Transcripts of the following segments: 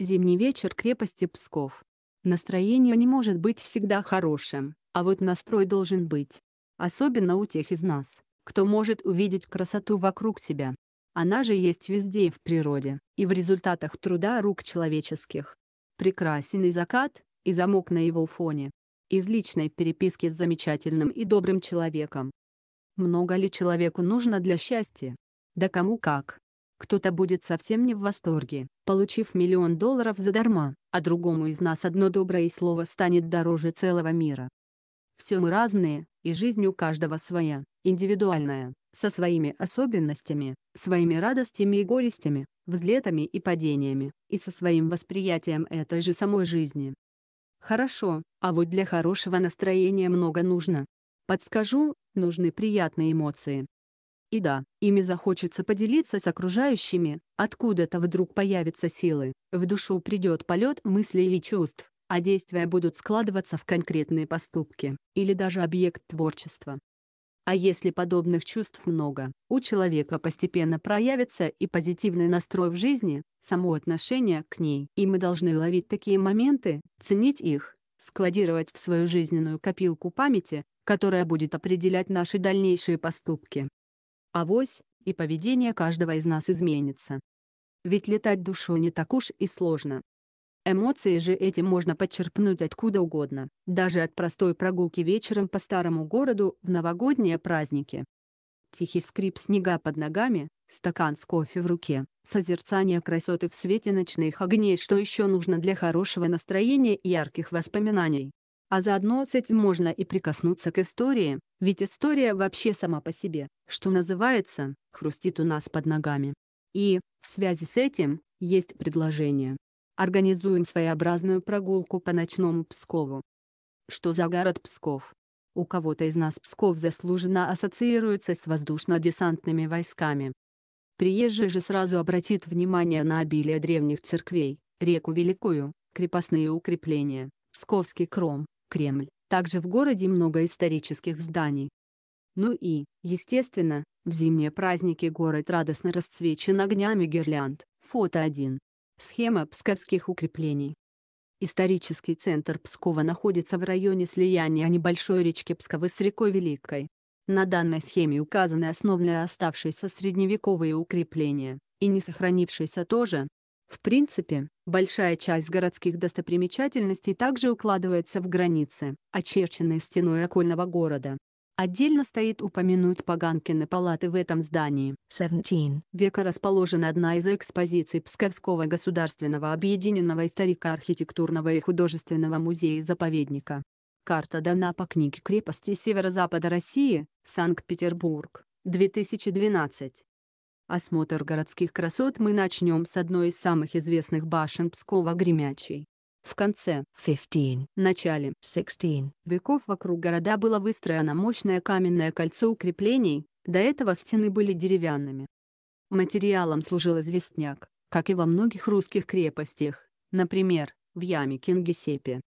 Зимний вечер крепости Псков. Настроение не может быть всегда хорошим, а вот настрой должен быть. Особенно у тех из нас, кто может увидеть красоту вокруг себя. Она же есть везде и в природе, и в результатах труда рук человеческих. Прекрасен и закат, и замок на его фоне. Из личной переписки с замечательным и добрым человеком. Много ли человеку нужно для счастья? Да кому как. Кто-то будет совсем не в восторге, получив миллион долларов задарма, а другому из нас одно доброе слово станет дороже целого мира. Все мы разные, и жизнь у каждого своя, индивидуальная, со своими особенностями, своими радостями и горестями, взлетами и падениями, и со своим восприятием этой же самой жизни. Хорошо, а вот для хорошего настроения много нужно. Подскажу, нужны приятные эмоции, и да, ими захочется поделиться с окружающими, откуда-то вдруг появятся силы, в душу придет полет мыслей и чувств, а действия будут складываться в конкретные поступки, или даже объект творчества. А если подобных чувств много, у человека постепенно проявится и позитивный настрой в жизни, само отношение к ней. И мы должны ловить такие моменты, ценить их, складировать в свою жизненную копилку памяти, которая будет определять наши дальнейшие поступки авось, и поведение каждого из нас изменится. Ведь летать душой не так уж и сложно. Эмоции же этим можно подчерпнуть откуда угодно, даже от простой прогулки вечером по старому городу в новогодние праздники. Тихий скрип снега под ногами, стакан с кофе в руке, созерцание красоты в свете ночных огней, что еще нужно для хорошего настроения и ярких воспоминаний. А заодно с этим можно и прикоснуться к истории, ведь история вообще сама по себе, что называется, хрустит у нас под ногами. И, в связи с этим, есть предложение. Организуем своеобразную прогулку по ночному Пскову. Что за город Псков? У кого-то из нас Псков заслуженно ассоциируется с воздушно-десантными войсками. Приезжий же сразу обратит внимание на обилие древних церквей, реку Великую, крепостные укрепления, Псковский кром, Кремль. Также в городе много исторических зданий. Ну и, естественно, в зимние праздники город радостно расцвечен огнями гирлянд. Фото 1. Схема псковских укреплений. Исторический центр Пскова находится в районе слияния небольшой речки Псковы с рекой Великой. На данной схеме указаны основные оставшиеся средневековые укрепления, и не сохранившиеся тоже, в принципе, большая часть городских достопримечательностей также укладывается в границы, очерченные стеной окольного города. Отдельно стоит упомянуть Паганкины палаты в этом здании. 17. века расположена одна из экспозиций Псковского государственного объединенного историко-архитектурного и художественного музея-заповедника. Карта дана по книге крепости северо-запада России, Санкт-Петербург, 2012. Осмотр городских красот мы начнем с одной из самых известных башен Пскова Гремячей. В конце 15, начале 16 веков вокруг города было выстроено мощное каменное кольцо укреплений, до этого стены были деревянными. Материалом служил известняк, как и во многих русских крепостях, например, в яме Кингисепе.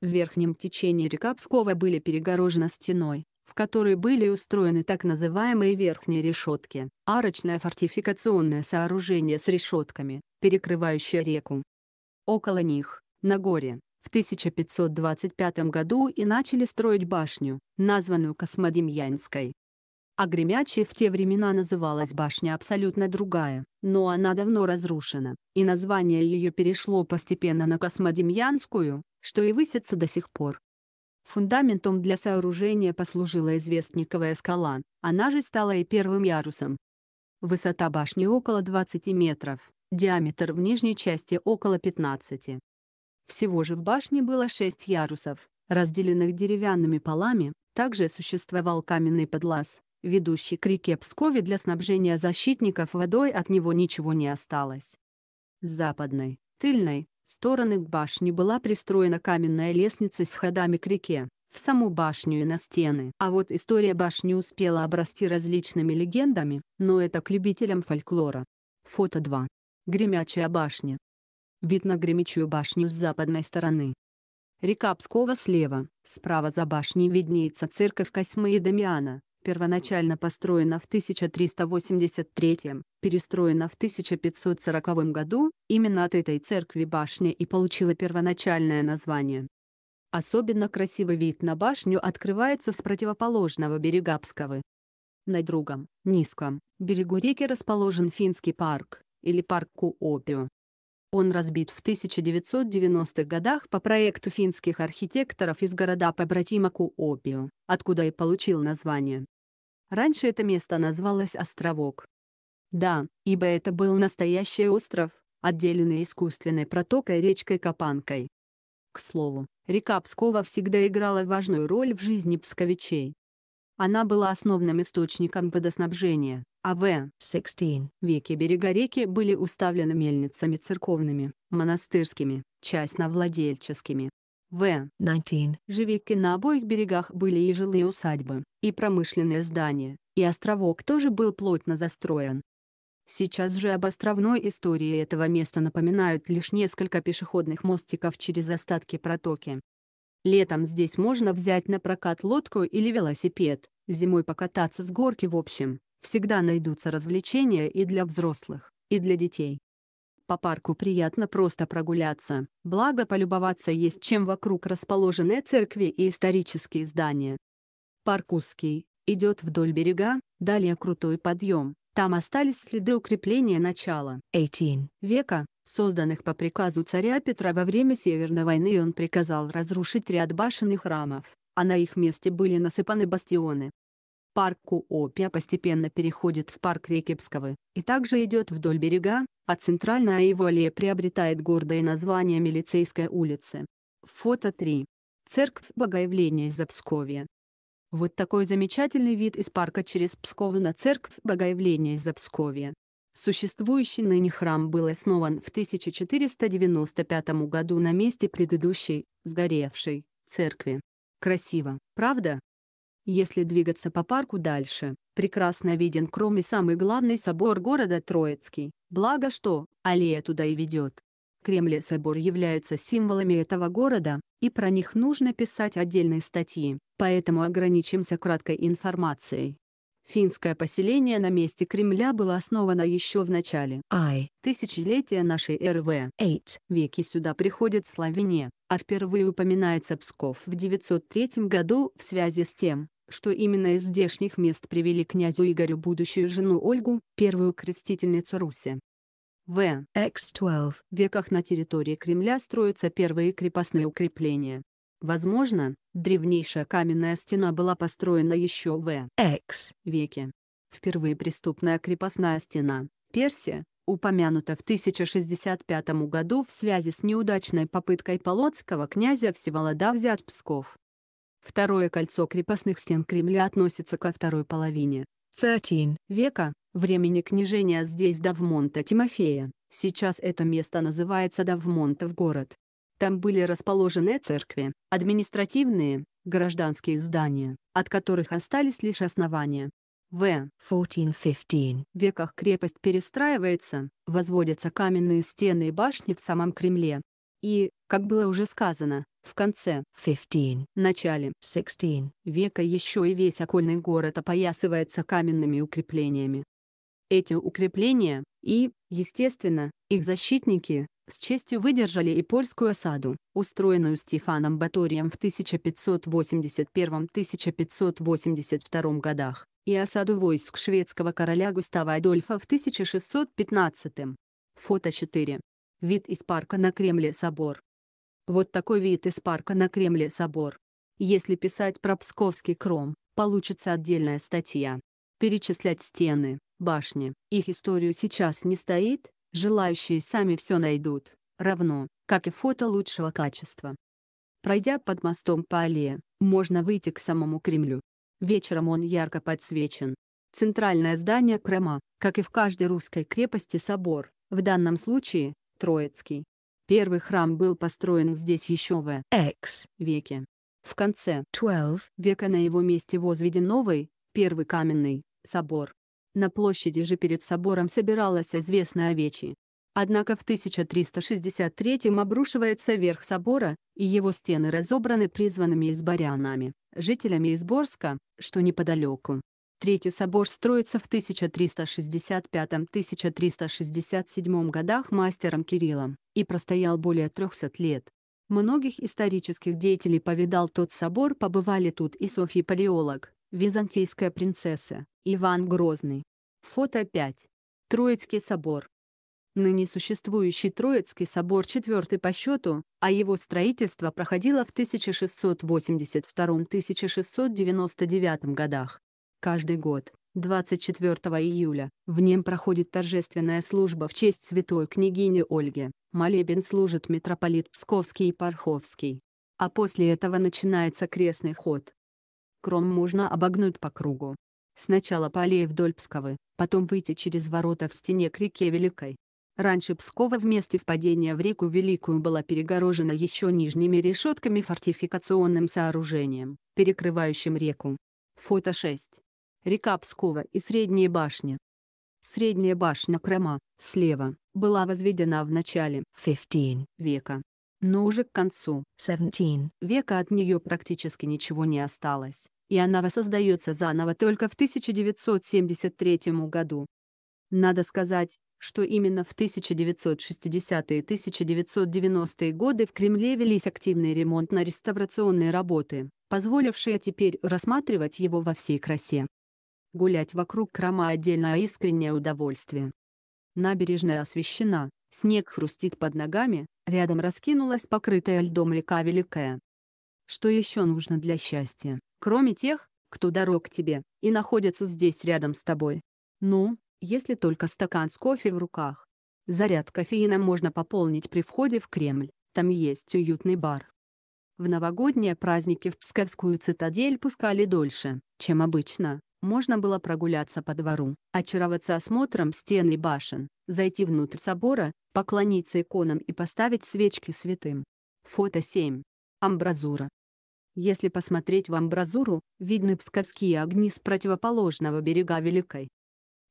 В верхнем течении река Пскова были перегорожены стеной, в которой были устроены так называемые верхние решетки, арочное фортификационное сооружение с решетками, перекрывающее реку. Около них, на горе, в 1525 году и начали строить башню, названную Космодемьянской. А Гремячей в те времена называлась башня абсолютно другая, но она давно разрушена, и название ее перешло постепенно на Космодемьянскую, что и высится до сих пор. Фундаментом для сооружения послужила известниковая скала, она же стала и первым ярусом. Высота башни около 20 метров, диаметр в нижней части около 15. Всего же в башне было 6 ярусов, разделенных деревянными полами, также существовал каменный подлаз, ведущий к реке Пскове для снабжения защитников водой от него ничего не осталось. С западной, тыльной, стороны к башне была пристроена каменная лестница с ходами к реке, в саму башню и на стены. А вот история башни успела обрасти различными легендами, но это к любителям фольклора. Фото 2. Гремячая башня. Вид на гремячую башню с западной стороны. Река Пскова слева, справа за башней виднеется церковь Косьмы и Дамиана, первоначально построена в 1383, перестроена в 1540 году, именно от этой церкви башня и получила первоначальное название. Особенно красивый вид на башню открывается с противоположного берега Псковы. На другом, низком, берегу реки расположен финский парк, или парк Куопио. Он разбит в 1990-х годах по проекту финских архитекторов из города побратима Куопио, откуда и получил название. Раньше это место называлось Островок. Да, ибо это был настоящий остров, отделенный искусственной протокой речкой Капанкой. К слову, река Пскова всегда играла важную роль в жизни псковичей. Она была основным источником водоснабжения, а в XVI веке берега реки были уставлены мельницами церковными, монастырскими, частновладельческими, в. 19. Живики на обоих берегах были и жилые усадьбы, и промышленные здания, и островок тоже был плотно застроен. Сейчас же об островной истории этого места напоминают лишь несколько пешеходных мостиков через остатки протоки. Летом здесь можно взять на прокат лодку или велосипед, зимой покататься с горки в общем. Всегда найдутся развлечения и для взрослых, и для детей. По парку приятно просто прогуляться, благо полюбоваться есть чем вокруг расположены церкви и исторические здания. Парк узкий, идет вдоль берега, далее крутой подъем, там остались следы укрепления начала 18 века, созданных по приказу царя Петра во время Северной войны он приказал разрушить ряд башен и храмов, а на их месте были насыпаны бастионы. Парк Опия постепенно переходит в парк Рекепского, и также идет вдоль берега, а центральная его аллея приобретает гордое название Милицейской улицы. Фото 3. Церковь Богоявления из Обсковья. Вот такой замечательный вид из парка через Псков на церковь Богоявления из Обсковья. Существующий ныне храм был основан в 1495 году на месте предыдущей, сгоревшей, церкви. Красиво, правда? Если двигаться по парку дальше, прекрасно виден кроме и самый главный собор города Троицкий, благо что, аллея туда и ведет. Кремль и собор являются символами этого города, и про них нужно писать отдельные статьи, поэтому ограничимся краткой информацией. Финское поселение на месте Кремля было основано еще в начале I. тысячелетия нашей эры в сюда приходят славяне, а впервые упоминается Псков в 903 году в связи с тем, что именно из здешних мест привели князю Игорю будущую жену Ольгу, первую крестительницу Руси. В. X12 веках на территории Кремля строятся первые крепостные укрепления. Возможно, древнейшая каменная стена была построена еще в X веке. Впервые преступная крепостная стена, Персия, упомянута в 1065 году в связи с неудачной попыткой полоцкого князя Всеволода взять Псков. Второе кольцо крепостных стен Кремля относится ко второй половине 13 века, времени княжения здесь Давмонта Тимофея, сейчас это место называется Давмонтов город. Там были расположены церкви, административные, гражданские здания, от которых остались лишь основания. В 14-15 веках крепость перестраивается, возводятся каменные стены и башни в самом Кремле, и, как было уже сказано, в конце 15, начале 16 века еще и весь окольный город опоясывается каменными укреплениями. Эти укрепления, и, естественно, их защитники, с честью выдержали и польскую осаду, устроенную Стефаном Баторием в 1581-1582 годах, и осаду войск шведского короля Густава Адольфа в 1615. Фото 4. Вид из парка на Кремле собор. Вот такой вид из парка на Кремле собор. Если писать про Псковский кром, получится отдельная статья. Перечислять стены, башни, их историю сейчас не стоит, желающие сами все найдут, равно, как и фото лучшего качества. Пройдя под мостом по аллее, можно выйти к самому Кремлю. Вечером он ярко подсвечен. Центральное здание Крыма, как и в каждой русской крепости собор, в данном случае, Троицкий. Первый храм был построен здесь еще в X веке. В конце 12 века на его месте возведен новый, первый каменный, собор. На площади же перед собором собиралась известная овечья. Однако в 1363 м обрушивается верх собора, и его стены разобраны призванными изборянами, жителями Изборска, что неподалеку. Третий собор строится в 1365-1367 годах мастером Кириллом и простоял более 300 лет. Многих исторических деятелей повидал тот собор, побывали тут и Софья Палеолог, византийская принцесса, Иван Грозный. Фото 5. Троицкий собор. Ныне существующий Троицкий собор четвертый по счету, а его строительство проходило в 1682-1699 годах каждый год. 24 июля. В нем проходит торжественная служба в честь святой княгини Ольги. Молебен служит митрополит Псковский и Парховский. А после этого начинается крестный ход. Кром можно обогнуть по кругу. Сначала по аллее вдоль Псковы, потом выйти через ворота в стене к реке Великой. Раньше Пскова вместе месте впадения в реку Великую была перегорожена еще нижними решетками фортификационным сооружением, перекрывающим реку. Фото 6 река Пскова и Средняя башня. Средняя башня Крыма, слева, была возведена в начале 15 века. Но уже к концу 17 века от нее практически ничего не осталось, и она воссоздается заново только в 1973 году. Надо сказать, что именно в 1960-е и 1990-е годы в Кремле велись активные ремонтно-реставрационные работы, позволившие теперь рассматривать его во всей красе. Гулять вокруг крама отдельное а искреннее удовольствие. Набережная освещена, снег хрустит под ногами, рядом раскинулась покрытая льдом река Великая. Что еще нужно для счастья, кроме тех, кто дорог тебе, и находится здесь рядом с тобой? Ну, если только стакан с кофе в руках. Заряд кофеина можно пополнить при входе в Кремль, там есть уютный бар. В новогодние праздники в Псковскую цитадель пускали дольше, чем обычно, можно было прогуляться по двору, очароваться осмотром стен и башен, зайти внутрь собора, поклониться иконам и поставить свечки святым. Фото 7. Амбразура. Если посмотреть в амбразуру, видны псковские огни с противоположного берега Великой.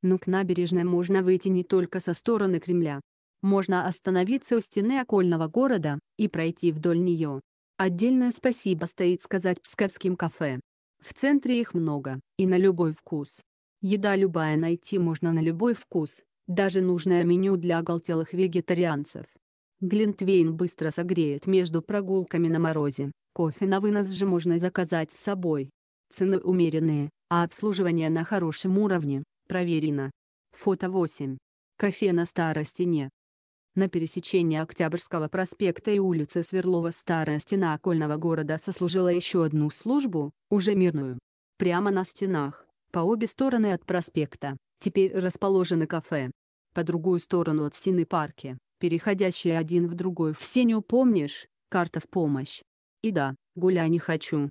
Но к набережной можно выйти не только со стороны Кремля. Можно остановиться у стены окольного города и пройти вдоль нее. Отдельное спасибо стоит сказать псковским кафе, в центре их много, и на любой вкус. Еда любая найти можно на любой вкус, даже нужное меню для оголтелых вегетарианцев. Глинтвейн быстро согреет между прогулками на морозе, кофе на вынос же можно заказать с собой. Цены умеренные, а обслуживание на хорошем уровне, проверено. Фото 8. Кофе на старой стене на пересечении Октябрьского проспекта и улицы Сверлова старая стена окольного города сослужила еще одну службу, уже мирную. Прямо на стенах, по обе стороны от проспекта, теперь расположены кафе. По другую сторону от стены парки, переходящие один в другой в синюю помнишь, карта в помощь. И да, гуля не хочу.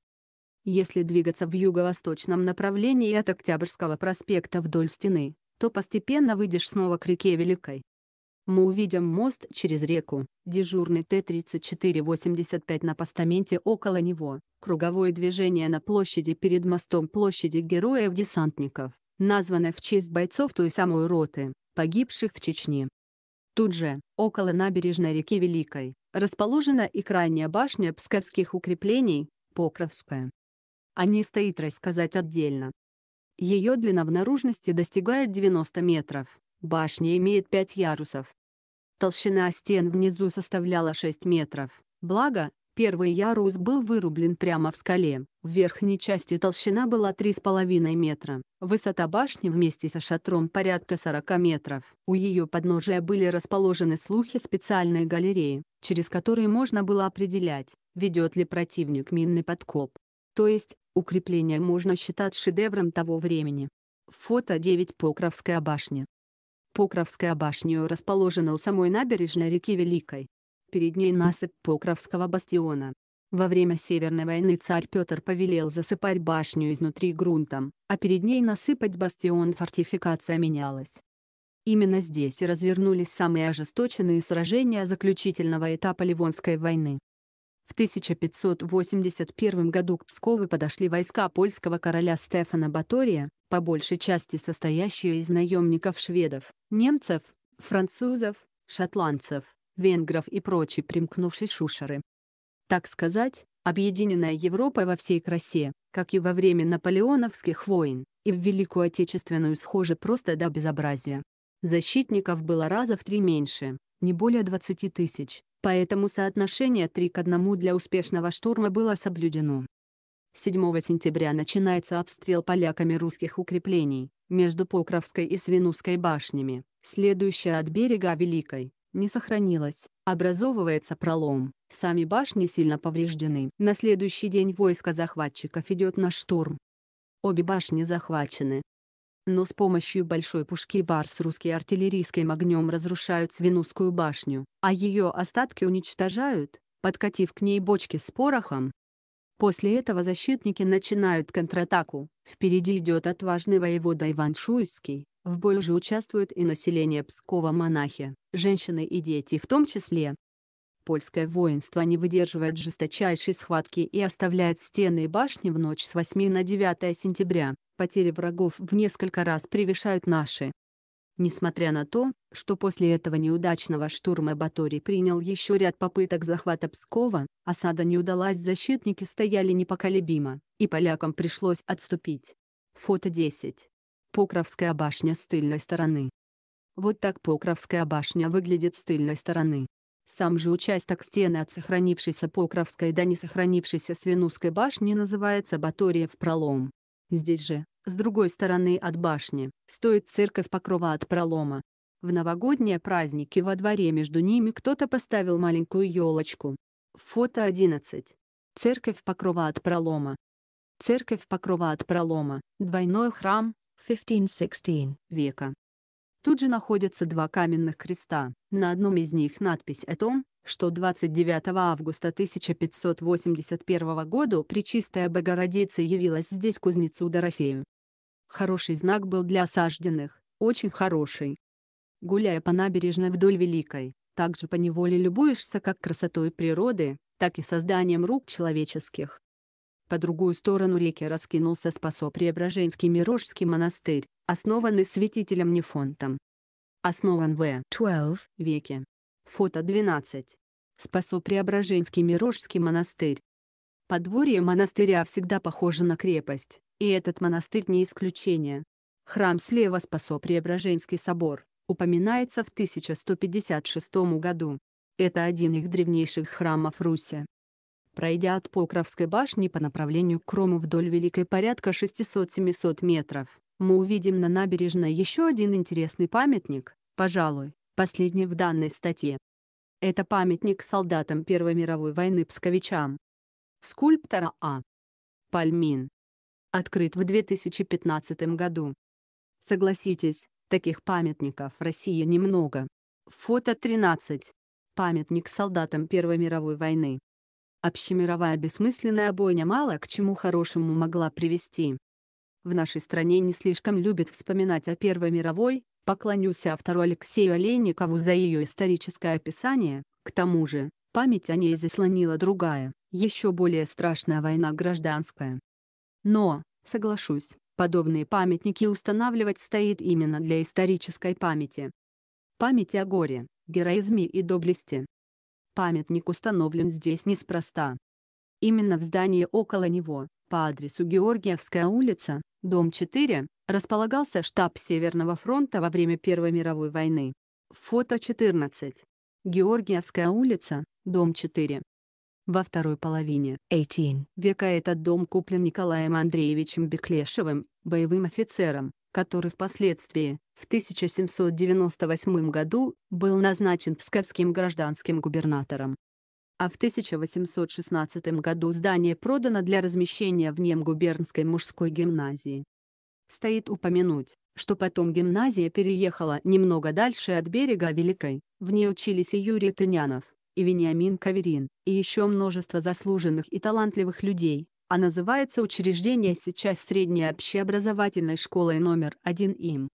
Если двигаться в юго-восточном направлении от Октябрьского проспекта вдоль стены, то постепенно выйдешь снова к реке Великой мы увидим мост через реку, дежурный Т-3485 на постаменте около него, круговое движение на площади перед мостом площади героев-десантников, названной в честь бойцов той самой роты, погибших в Чечне. Тут же, около набережной реки Великой, расположена и крайняя башня псковских укреплений, Покровская. О ней стоит рассказать отдельно. Ее длина в наружности достигает 90 метров, башня имеет 5 ярусов, Толщина стен внизу составляла 6 метров. Благо, первый ярус был вырублен прямо в скале. В верхней части толщина была 3,5 метра. Высота башни вместе со шатром порядка 40 метров. У ее подножия были расположены слухи специальной галереи, через которые можно было определять, ведет ли противник минный подкоп. То есть, укрепление можно считать шедевром того времени. Фото 9 Покровская башня. Покровская башня расположена у самой набережной реки Великой. Перед ней насыпь Покровского бастиона. Во время Северной войны царь Петр повелел засыпать башню изнутри грунтом, а перед ней насыпать бастион фортификация менялась. Именно здесь и развернулись самые ожесточенные сражения заключительного этапа Ливонской войны. В 1581 году к Пскову подошли войска польского короля Стефана Батория, по большей части состоящие из наемников шведов, немцев, французов, шотландцев, венгров и прочей примкнувшей шушеры. Так сказать, объединенная Европа во всей красе, как и во время наполеоновских войн, и в Великую Отечественную схоже просто до безобразия. Защитников было раза в три меньше, не более 20 тысяч, Поэтому соотношение 3 к 1 для успешного штурма было соблюдено. 7 сентября начинается обстрел поляками русских укреплений, между Покровской и Свинуской башнями, следующая от берега Великой, не сохранилась, образовывается пролом, сами башни сильно повреждены. На следующий день войско захватчиков идет на штурм. Обе башни захвачены, но с помощью большой пушки «Барс» русские артиллерийским огнем разрушают Свинускую башню, а ее остатки уничтожают, подкатив к ней бочки с порохом. После этого защитники начинают контратаку. Впереди идет отважный воевода Иван Шуйский, в бою же участвует и население Пскова монахи, женщины и дети в том числе. Польское воинство не выдерживает жесточайшей схватки и оставляет стены и башни в ночь с 8 на 9 сентября. Потери врагов в несколько раз превышают наши. Несмотря на то, что после этого неудачного штурма Батори принял еще ряд попыток захвата Пскова, осада не удалась защитники стояли непоколебимо, и полякам пришлось отступить. Фото 10. Покровская башня с тыльной стороны. Вот так Покровская башня выглядит с тыльной стороны. Сам же участок стены от сохранившейся Покровской до несохранившейся Свинусской башни называется Баториев пролом. Здесь же, с другой стороны от башни, стоит церковь Покрова от пролома. В новогодние праздники во дворе между ними кто-то поставил маленькую елочку. Фото 11. Церковь Покрова от пролома. Церковь Покрова от пролома, двойной храм, 1516 века. Тут же находятся два каменных креста, на одном из них надпись о том, что 29 августа 1581 года Пречистая Богородица явилась здесь кузнецу Дорофею. Хороший знак был для осажденных, очень хороший. Гуляя по набережной вдоль Великой, также поневоле любуешься как красотой природы, так и созданием рук человеческих. По другую сторону реки раскинулся Спасо-Преображенский Мирожский монастырь, основанный святителем Нефонтом. Основан в 12 веке. Фото 12. Спасо-Преображенский Мирожский монастырь. Подворье монастыря всегда похоже на крепость, и этот монастырь не исключение. Храм слева Спасо-Преображенский собор, упоминается в 1156 году. Это один из древнейших храмов Руси пройдя от Покровской башни по направлению к Рому вдоль Великой порядка 600-700 метров, мы увидим на набережной еще один интересный памятник, пожалуй, последний в данной статье. Это памятник солдатам Первой мировой войны псковичам. Скульптора А. Пальмин. Открыт в 2015 году. Согласитесь, таких памятников в России немного. Фото 13. Памятник солдатам Первой мировой войны. Общемировая бессмысленная бойня мало к чему хорошему могла привести. В нашей стране не слишком любят вспоминать о Первой мировой, поклонюсь автору Алексею Олейникову за ее историческое описание, к тому же, память о ней заслонила другая, еще более страшная война гражданская. Но, соглашусь, подобные памятники устанавливать стоит именно для исторической памяти. Памяти о горе, героизме и доблести, Памятник установлен здесь неспроста. Именно в здании около него, по адресу Георгиевская улица, дом 4, располагался штаб Северного фронта во время Первой мировой войны. Фото 14. Георгиевская улица, дом 4. Во второй половине 18 века этот дом куплен Николаем Андреевичем Беклешевым, боевым офицером, который впоследствии, в 1798 году, был назначен псковским гражданским губернатором. А в 1816 году здание продано для размещения в нем губернской мужской гимназии. Стоит упомянуть, что потом гимназия переехала немного дальше от берега Великой, в ней учились и Юрий Тынянов, и Вениамин Каверин, и еще множество заслуженных и талантливых людей, а называется учреждение сейчас средней общеобразовательной школой номер один им.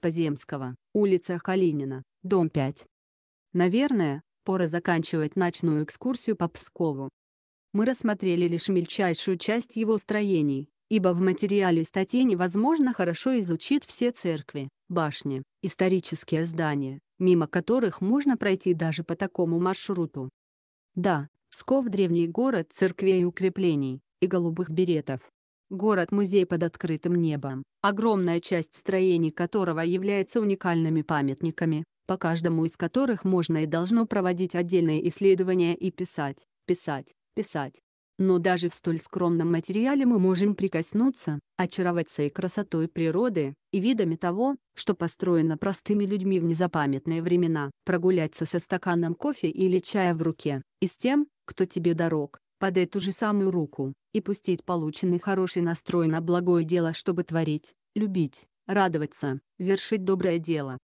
Поземского, улица Калинина, дом 5. Наверное, пора заканчивать ночную экскурсию по Пскову. Мы рассмотрели лишь мельчайшую часть его строений, ибо в материале статьи невозможно хорошо изучить все церкви, башни, исторические здания, мимо которых можно пройти даже по такому маршруту. Да, Псков – древний город церквей и укреплений, и голубых беретов. Город-музей под открытым небом, огромная часть строений которого является уникальными памятниками, по каждому из которых можно и должно проводить отдельные исследования и писать, писать, писать. Но даже в столь скромном материале мы можем прикоснуться, очароваться и красотой природы, и видами того, что построено простыми людьми в незапамятные времена, прогуляться со стаканом кофе или чая в руке, и с тем, кто тебе дорог, под эту же самую руку, и пустить полученный хороший настрой на благое дело, чтобы творить, любить, радоваться, вершить доброе дело,